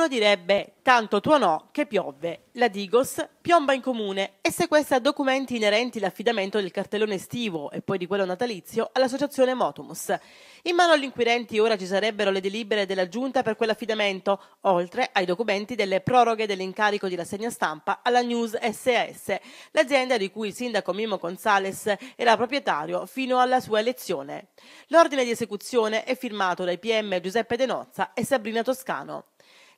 Qualcuno direbbe, tanto tuo no, che piove. La Digos piomba in comune e sequestra documenti inerenti l'affidamento del cartellone estivo e poi di quello natalizio all'associazione Motumus. In mano agli inquirenti ora ci sarebbero le delibere della giunta per quell'affidamento, oltre ai documenti delle proroghe dell'incarico di rassegna stampa alla News SAS, l'azienda di cui il sindaco Mimo Gonzales era proprietario fino alla sua elezione. L'ordine di esecuzione è firmato dai PM Giuseppe De Nozza e Sabrina Toscano.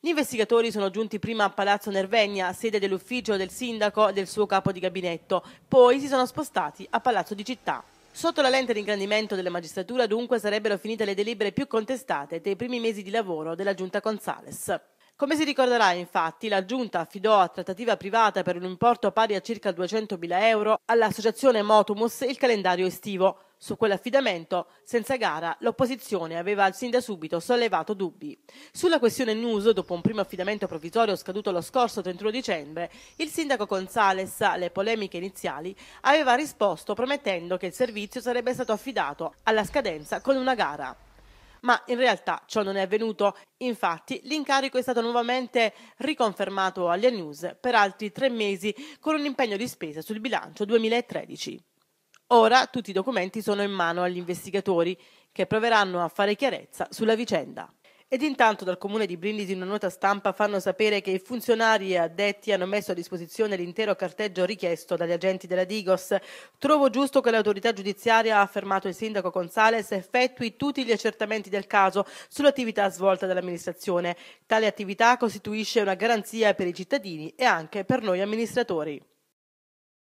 Gli investigatori sono giunti prima a Palazzo Nervegna, sede dell'ufficio del sindaco e del suo capo di gabinetto, poi si sono spostati a Palazzo di Città. Sotto la lente di ingrandimento della magistratura dunque sarebbero finite le delibere più contestate dei primi mesi di lavoro della giunta Gonzales. Come si ricorderà, infatti, la Giunta affidò a trattativa privata per un importo pari a circa 200.000 euro all'associazione Motumus il calendario estivo. Su quell'affidamento, senza gara, l'opposizione aveva sin da subito sollevato dubbi. Sulla questione Nuso, dopo un primo affidamento provvisorio scaduto lo scorso 31 dicembre, il sindaco Gonzales, alle polemiche iniziali, aveva risposto promettendo che il servizio sarebbe stato affidato alla scadenza con una gara ma in realtà ciò non è avvenuto. Infatti l'incarico è stato nuovamente riconfermato agli news per altri tre mesi con un impegno di spesa sul bilancio 2013. Ora tutti i documenti sono in mano agli investigatori che proveranno a fare chiarezza sulla vicenda. Ed intanto dal comune di Brindisi una nota stampa fanno sapere che i funzionari addetti hanno messo a disposizione l'intero carteggio richiesto dagli agenti della Digos. Trovo giusto che l'autorità giudiziaria, ha affermato il sindaco Gonzales, effettui tutti gli accertamenti del caso sull'attività svolta dall'amministrazione. Tale attività costituisce una garanzia per i cittadini e anche per noi amministratori.